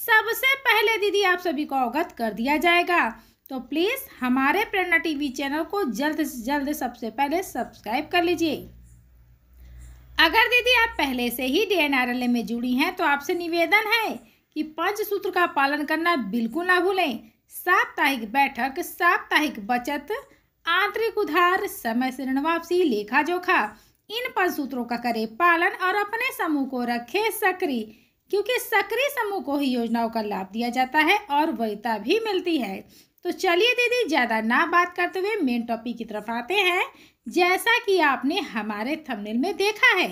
सबसे पहले दीदी आप सभी को अवगत कर दिया जाएगा तो प्लीज़ हमारे प्रेरणा टीवी चैनल को जल्द से जल्द सबसे पहले सब्सक्राइब कर लीजिए अगर दीदी आप पहले से ही डी में जुड़ी हैं तो आपसे निवेदन है कि पंच सूत्र का पालन करना बिल्कुल ना भूलें साप्ताहिक बैठक साप्ताहिक बचत आंतरिक उधार समय से ऋण वापसी लेखा जोखा इन पंच सूत्रों का करें पालन और अपने समूह को रखें सक्रिय क्योंकि सक्रिय समूह को ही योजनाओं का लाभ दिया जाता है और वैधता भी मिलती है तो चलिए दीदी ज़्यादा ना बात करते हुए मेन टॉपिक की तरफ आते हैं जैसा कि आपने हमारे थंबनेल में देखा है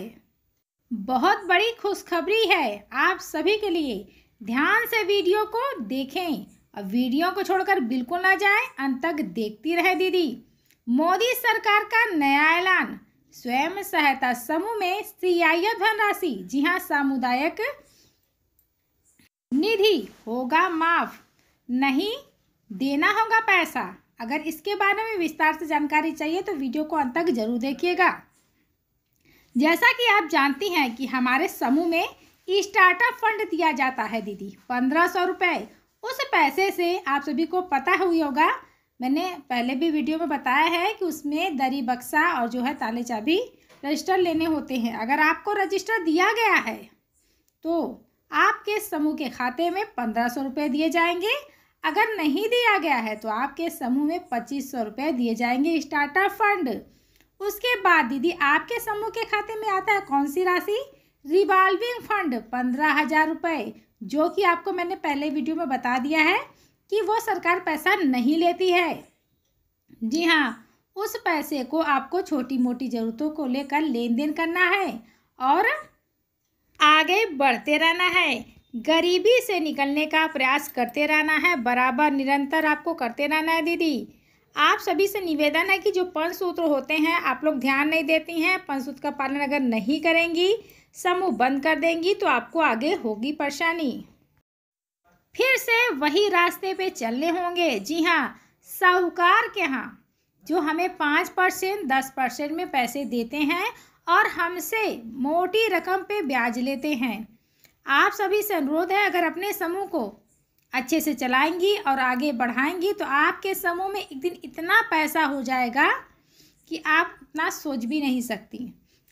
बहुत बड़ी खुशखबरी है आप सभी के लिए ध्यान से वीडियो को देखें और वीडियो को छोड़कर बिल्कुल ना जाए अंत तक देखती रहे दीदी मोदी सरकार का नया ऐलान स्वयं सहायता समूह में सी धनराशि जी हाँ सामुदायिक निधि होगा माफ नहीं देना होगा पैसा अगर इसके बारे में विस्तार से जानकारी चाहिए तो वीडियो को अंत तक जरूर देखिएगा जैसा कि आप जानती हैं कि हमारे समूह में स्टार्टअप फंड दिया जाता है दीदी पंद्रह सौ रुपये उस पैसे से आप सभी को पता हुई होगा मैंने पहले भी वीडियो में बताया है कि उसमें दरी बक्सा और जो है ताले चाबी रजिस्टर लेने होते हैं अगर आपको रजिस्टर दिया गया है तो आपके समूह के खाते में पंद्रह सौ रुपये दिए जाएंगे अगर नहीं दिया गया है तो आपके समूह में पच्चीस सौ रुपये दिए जाएंगे स्टार्टअप फंड उसके बाद दीदी आपके समूह के खाते में आता है कौन सी राशि रिवॉल्विंग फंड पंद्रह हज़ार रुपये जो कि आपको मैंने पहले वीडियो में बता दिया है कि वो सरकार पैसा नहीं लेती है जी हाँ उस पैसे को आपको छोटी मोटी ज़रूरतों को लेकर लेन देन करना है और आगे बढ़ते रहना है गरीबी से निकलने का प्रयास करते रहना है बराबर निरंतर आपको करते रहना है दीदी आप सभी से निवेदन है कि जो पंच सूत्र होते हैं आप लोग ध्यान नहीं देती हैं पंच सूत्र का पालन अगर नहीं करेंगी समूह बंद कर देंगी तो आपको आगे होगी परेशानी फिर से वही रास्ते पे चलने होंगे जी हाँ साहूकार के यहाँ जो हमें पाँच परसेंट दस परसेंट में पैसे देते हैं और हमसे मोटी रकम पे ब्याज लेते हैं आप सभी से अनुरोध है अगर अपने समूह को अच्छे से चलाएंगी और आगे बढ़ाएंगी तो आपके समूह में एक दिन इतना पैसा हो जाएगा कि आप उतना सोच भी नहीं सकती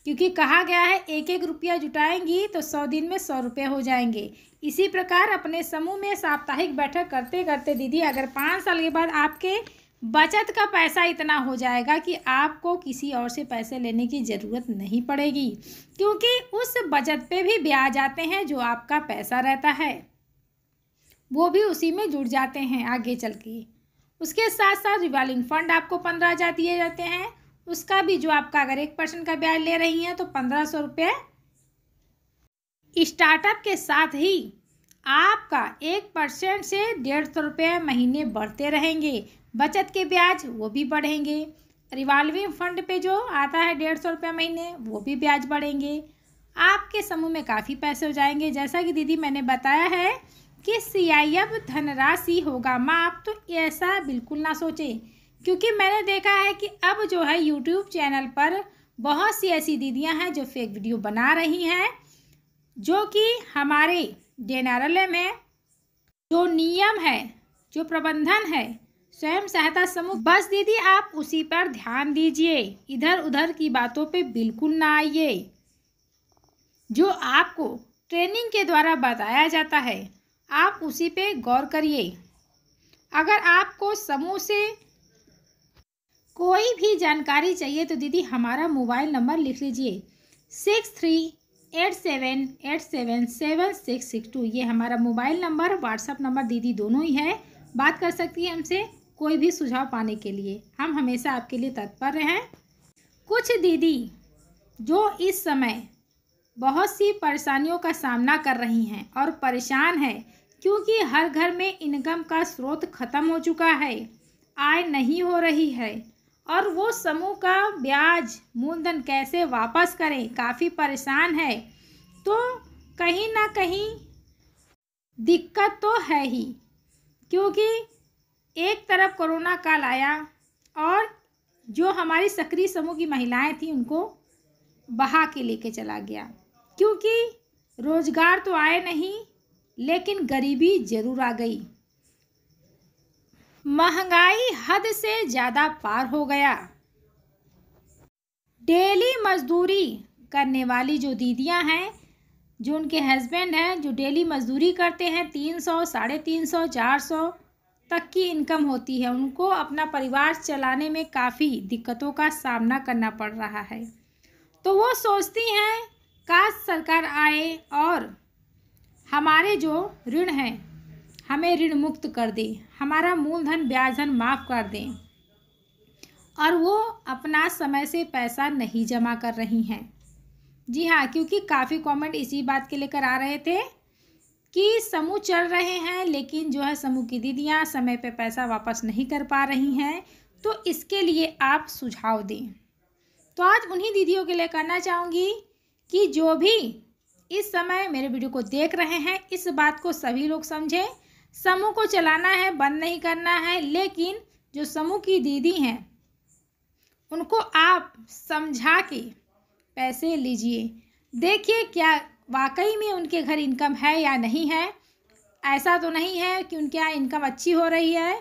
क्योंकि कहा गया है एक एक रुपया जुटाएंगी तो सौ दिन में सौ रुपये हो जाएंगे इसी प्रकार अपने समूह में साप्ताहिक बैठक करते करते दीदी अगर पाँच साल के बाद आपके बचत का पैसा इतना हो जाएगा कि आपको किसी और से पैसे लेने की ज़रूरत नहीं पड़ेगी क्योंकि उस बचत पे भी ब्याज आते हैं जो आपका पैसा रहता है वो भी उसी में जुड़ जाते हैं आगे चल के उसके साथ साथ रिवॉल्विंग फंड आपको पंद्रह हज़ार दिए जाते हैं उसका भी जो आपका अगर एक परसेंट का ब्याज ले रही हैं तो पंद्रह सौ रुपये स्टार्टअप के साथ ही आपका एक परसेंट से डेढ़ सौ रुपये महीने बढ़ते रहेंगे बचत के ब्याज वो भी बढ़ेंगे रिवाल्विंग फंड पे जो आता है डेढ़ सौ रुपये महीने वो भी ब्याज बढ़ेंगे आपके समूह में काफ़ी पैसे हो जाएंगे जैसा कि दीदी मैंने बताया है कि सीआईएफ धनराशि होगा माँ आप तो ऐसा बिल्कुल ना सोचें क्योंकि मैंने देखा है कि अब जो है यूट्यूब चैनल पर बहुत सी ऐसी दीदियाँ हैं जो फेक वीडियो बना रही हैं जो कि हमारे डेनारल में जो नियम है जो प्रबंधन है स्वयं सहायता समूह बस दीदी आप उसी पर ध्यान दीजिए इधर उधर की बातों पे बिल्कुल ना आइए जो आपको ट्रेनिंग के द्वारा बताया जाता है आप उसी पे गौर करिए अगर आपको समूह से कोई भी जानकारी चाहिए तो दीदी हमारा मोबाइल नंबर लिख लीजिए six three eight seven eight seven seven six six two ये हमारा मोबाइल नंबर व्हाट्सअप नंबर दीदी दोनों ही है बात कर सकती है हमसे कोई भी सुझाव पाने के लिए हम हमेशा आपके लिए तत्पर रहें कुछ दीदी जो इस समय बहुत सी परेशानियों का सामना कर रही हैं और परेशान है क्योंकि हर घर में इनकम का स्रोत खत्म हो चुका है आय नहीं हो रही है और वो समूह का ब्याज मूलधन कैसे वापस करें काफ़ी परेशान है तो कहीं ना कहीं दिक्कत तो है ही क्योंकि एक तरफ कोरोना काल आया और जो हमारी सक्रिय समूह की महिलाएं थीं उनको बहा के लेके चला गया क्योंकि रोजगार तो आए नहीं लेकिन गरीबी जरूर आ गई महंगाई हद से ज़्यादा पार हो गया डेली मजदूरी करने वाली जो दीदियां हैं जो उनके हस्बैंड हैं जो डेली मजदूरी करते हैं तीन सौ साढ़े तीन सौ चार सौ तक की इनकम होती है उनको अपना परिवार चलाने में काफ़ी दिक्कतों का सामना करना पड़ रहा है तो वो सोचती हैं काश सरकार आए और हमारे जो ऋण हैं हमें ऋण मुक्त कर दे हमारा मूलधन ब्याजधन माफ़ कर दें और वो अपना समय से पैसा नहीं जमा कर रही हैं जी हाँ क्योंकि काफ़ी कमेंट इसी बात के लेकर आ रहे थे कि समूह चल रहे हैं लेकिन जो है समूह की दीदियाँ समय पर पैसा वापस नहीं कर पा रही हैं तो इसके लिए आप सुझाव दें तो आज उन्हीं दीदियों के लिए करना चाहूँगी कि जो भी इस समय मेरे वीडियो को देख रहे हैं इस बात को सभी लोग समझें समूह को चलाना है बंद नहीं करना है लेकिन जो समूह की दीदी हैं उनको आप समझा के पैसे लीजिए देखिए क्या वाकई में उनके घर इनकम है या नहीं है ऐसा तो नहीं है कि उनके यहाँ इनकम अच्छी हो रही है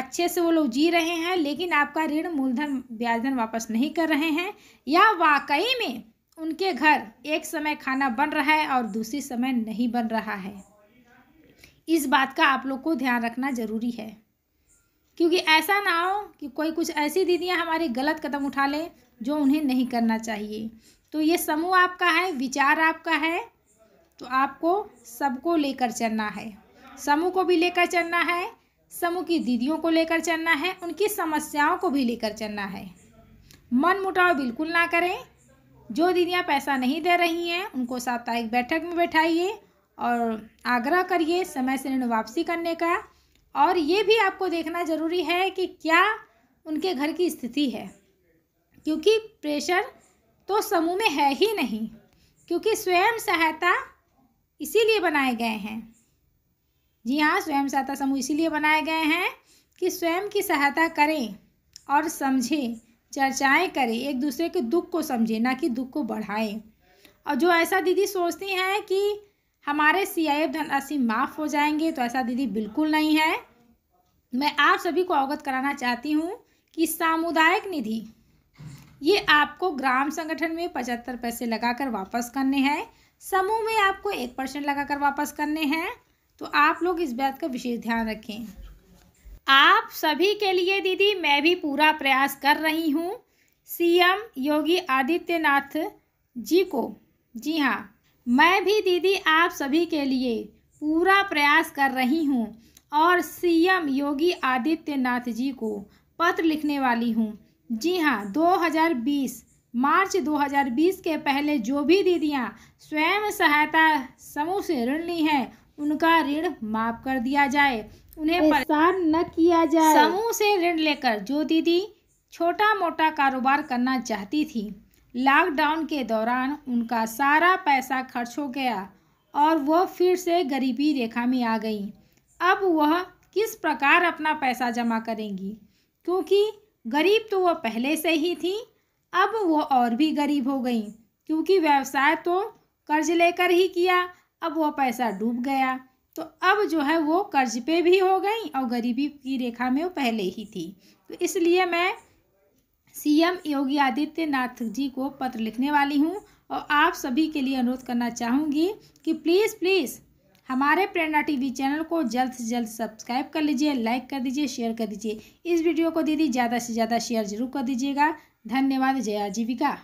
अच्छे से वो लोग जी रहे हैं लेकिन आपका ऋण मूलधन ब्याजधन वापस नहीं कर रहे हैं या वाकई में उनके घर एक समय खाना बन रहा है और दूसरी समय नहीं बन रहा है इस बात का आप लोग को ध्यान रखना ज़रूरी है क्योंकि ऐसा ना हो कि कोई कुछ ऐसी दीदियाँ हमारे गलत कदम उठा लें जो उन्हें नहीं करना चाहिए तो ये समूह आपका है विचार आपका है तो आपको सबको लेकर चलना है समूह को भी लेकर चलना है समूह की दीदियों को लेकर चलना है उनकी समस्याओं को भी लेकर चलना है मन मुटाव बिल्कुल ना करें जो दीदियाँ पैसा नहीं दे रही हैं उनको साप्ताहिक बैठक में बैठाइए और आग्रह करिए समय से ऋण वापसी करने का और ये भी आपको देखना ज़रूरी है कि क्या उनके घर की स्थिति है क्योंकि प्रेशर तो समूह में है ही नहीं क्योंकि स्वयं सहायता इसीलिए बनाए गए हैं जी हाँ स्वयं सहायता समूह इसीलिए बनाए गए हैं कि स्वयं की सहायता करें और समझें चर्चाएं करें एक दूसरे के दुख को समझें ना कि दुख को बढ़ाएं और जो ऐसा दीदी सोचती हैं कि हमारे सी आई एफ धनराशि माफ़ हो जाएंगे तो ऐसा दीदी बिल्कुल नहीं है मैं आप सभी को अवगत कराना चाहती हूँ कि सामुदायिक निधि ये आपको ग्राम संगठन में पचहत्तर पैसे लगाकर वापस करने हैं समूह में आपको एक परसेंट कर वापस करने हैं तो आप लोग इस बात का विशेष ध्यान रखें आप सभी के लिए दीदी मैं भी पूरा प्रयास कर रही हूँ सीएम योगी आदित्यनाथ जी को जी हाँ मैं भी दीदी आप सभी के लिए पूरा प्रयास कर रही हूँ और सीएम योगी आदित्यनाथ जी को पत्र लिखने वाली हूँ जी हाँ 2020 मार्च 2020 के पहले जो भी दीदियाँ स्वयं सहायता समूह से ऋण ली हैं उनका ऋण माफ कर दिया जाए उन्हें परेशान न किया जाए समूह से ऋण लेकर जो दीदी छोटा मोटा कारोबार करना चाहती थी लॉकडाउन के दौरान उनका सारा पैसा खर्च हो गया और वह फिर से गरीबी रेखा में आ गई अब वह किस प्रकार अपना पैसा जमा करेंगी क्योंकि गरीब तो वह पहले से ही थी अब वो और भी गरीब हो गई क्योंकि व्यवसाय तो कर्ज लेकर ही किया अब वो पैसा डूब गया तो अब जो है वो कर्ज पे भी हो गई और गरीबी की रेखा में वो पहले ही थी तो इसलिए मैं सीएम योगी आदित्यनाथ जी को पत्र लिखने वाली हूँ और आप सभी के लिए अनुरोध करना चाहूँगी कि प्लीज़ प्लीज़ हमारे प्रेरणा टीवी चैनल को जल्द से जल्द सब्सक्राइब कर लीजिए लाइक कर दीजिए शेयर कर दीजिए इस वीडियो को दीदी ज़्यादा से ज़्यादा शेयर जरूर कर दीजिएगा धन्यवाद जया जीविका